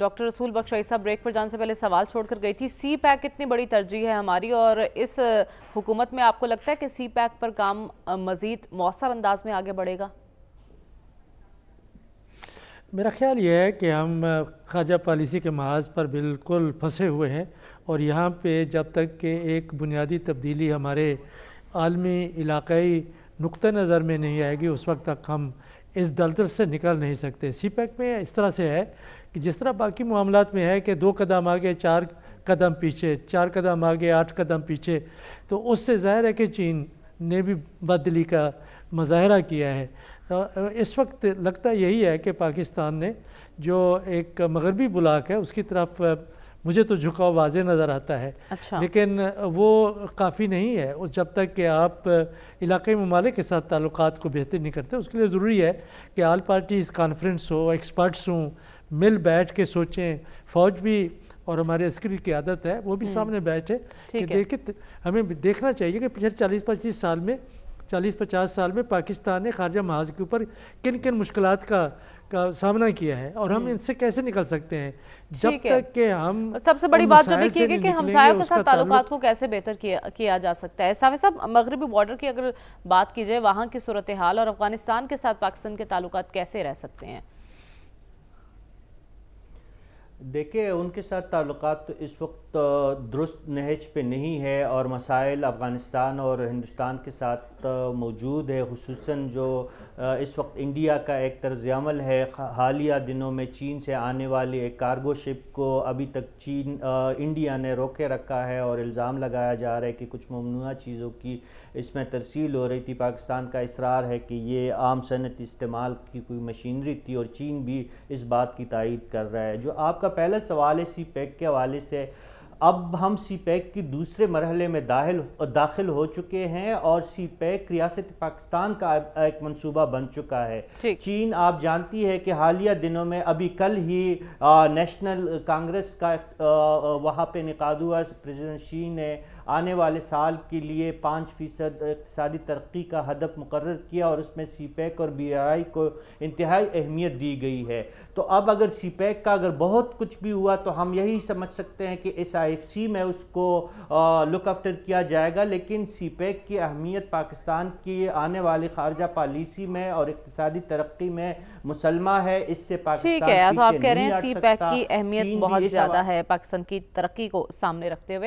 Doctor रसूल बख्श ऐसा break पर जाने से पहले सवाल छोड़कर गई थी सी पैक कितनी बड़ी तरजीह है हमारी और इस हुकूमत में आपको लगता है कि सी पैक पर काम मज़ीद मौसर अंदाज में आगे बढ़ेगा मेरा ख्याल ये है कि हम खाजा पॉलिसी के महाज पर बिल्कुल फंसे हुए हैं और यहाँ पे जब तक कि एक बुनियादी तब्दीली हमारे आलमी इलाकई नुक़ नज़र में नहीं आएगी उस वक्त तक हम इस दलदल से निकल नहीं सकते सी पैक e में इस तरह से है कि जिस तरह बाकी मामला में है कि दो कदम आगे चार कदम पीछे चार कदम आगे आठ कदम पीछे तो उससे ज़ाहिर है कि चीन ने भी बदली का मुजाहरा किया है तो इस वक्त लगता यही है कि पाकिस्तान ने जो एक मगरबी ब्लाक है उसकी तरफ मुझे तो झुकाव वाजे नज़र आता है अच्छा। लेकिन वो काफ़ी नहीं है और जब तक कि आप इलाकई ममालिक के साथ ताल्लुक को बेहतर नहीं करते उसके लिए ज़रूरी है कि आल पार्टीज़ कॉन्फ्रेंस हो एक्सपर्ट्स हों मिल बैठ के सोचें फ़ौज भी और हमारे अस्करी की आदत है वो भी हम्म। सामने बैठे कि देखे हमें देखना चाहिए कि पिछले चालीस पच्चीस साल में चालीस पचास साल में पाकिस्तान ने खारजा महाज के ऊपर किन किन मुश्किल का का सामना किया है और हम इनसे कैसे निकल सकते हैं जब तक कि हम सबसे बड़ी बात जो भी कि, कि हमसायों के साथ ताल्लुकात को कैसे बेहतर किया किया जा सकता है सावे साहब मगरबी बॉर्डर की अगर बात की जाए वहाँ की सूरत हाल और अफगानिस्तान के साथ पाकिस्तान के ताल्लुक कैसे रह सकते हैं देखिए उनके साथ ताल्लुक तो इस वक्त दुरुस्त नहज पे नहीं है और मसाइल अफ़गानिस्तान और हिंदुस्तान के साथ मौजूद है खसूस जो इस वक्त इंडिया का एक तर्ज अमल है हालिया दिनों में चीन से आने वाली एक कार्गो शिप को अभी तक चीन इंडिया ने रोके रखा है और इल्ज़ाम लगाया जा रहा है कि कुछ ममनू चीज़ों की इसमें तरसील हो रही थी पाकिस्तान का इसरार है कि ये आम सनत इस्तेमाल की कोई मशीनरी थी और चीन भी इस बात की तइद कर रहा है जो आपका पहला सवाल इसी पैक के हवाले से अब हम सी पैक की दूसरे मरहले में दाखिल दाखिल हो चुके हैं और सी पैक e रियासत पाकिस्तान का एक मंसूबा बन चुका है चीन आप जानती है कि हालिया दिनों में अभी कल ही आ, नेशनल कांग्रेस का आ, वहाँ पे निकाद हुआ प्रेसिडेंट शी ने आने वाले साल के लिए पाँच फ़ीसद इकतदी तरक्की का हदफ मुकर किया और उसमें सी पैक e और बी आई को इंतहाई अहमियत दी गई है तो अब अगर सी पैक e का अगर बहुत कुछ भी हुआ तो हम यही समझ सकते हैं कि एस आई टाइप सी में उसको लुक आफ्टर किया जाएगा लेकिन पैक e की अहमियत पाकिस्तान की आने वाली खारजा पॉलिसी में और इकतदी तरक्की में मुसलमा है इससे ठीक है आप कह रहे हैं e की अहमियत बहुत ज़्यादा है पाकिस्तान की तरक्की को सामने रखते हुए